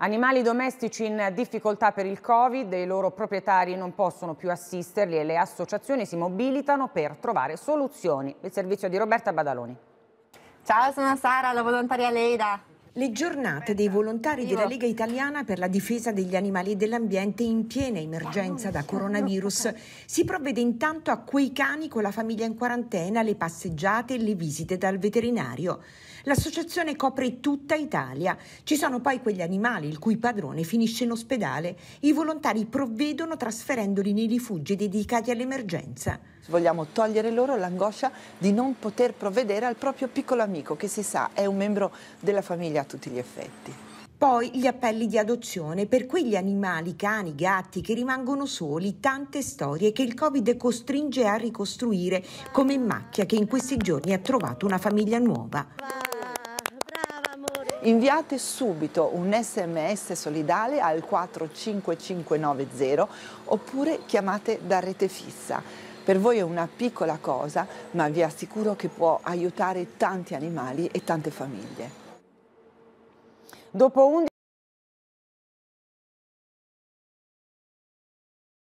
Animali domestici in difficoltà per il Covid, i loro proprietari non possono più assisterli e le associazioni si mobilitano per trovare soluzioni. Il servizio di Roberta Badaloni. Ciao, sono Sara, la volontaria Leida. Le giornate dei volontari della Lega Italiana per la difesa degli animali e dell'ambiente in piena emergenza da coronavirus si provvede intanto a quei cani con la famiglia in quarantena, le passeggiate e le visite dal veterinario. L'associazione copre tutta Italia. Ci sono poi quegli animali il cui padrone finisce in ospedale. I volontari provvedono trasferendoli nei rifugi dedicati all'emergenza vogliamo togliere loro l'angoscia di non poter provvedere al proprio piccolo amico che si sa è un membro della famiglia a tutti gli effetti. Poi gli appelli di adozione per quegli animali, cani, gatti che rimangono soli, tante storie che il Covid costringe a ricostruire, come Macchia che in questi giorni ha trovato una famiglia nuova. Inviate subito un sms solidale al 45590 oppure chiamate da rete fissa. Per voi è una piccola cosa, ma vi assicuro che può aiutare tanti animali e tante famiglie. Dopo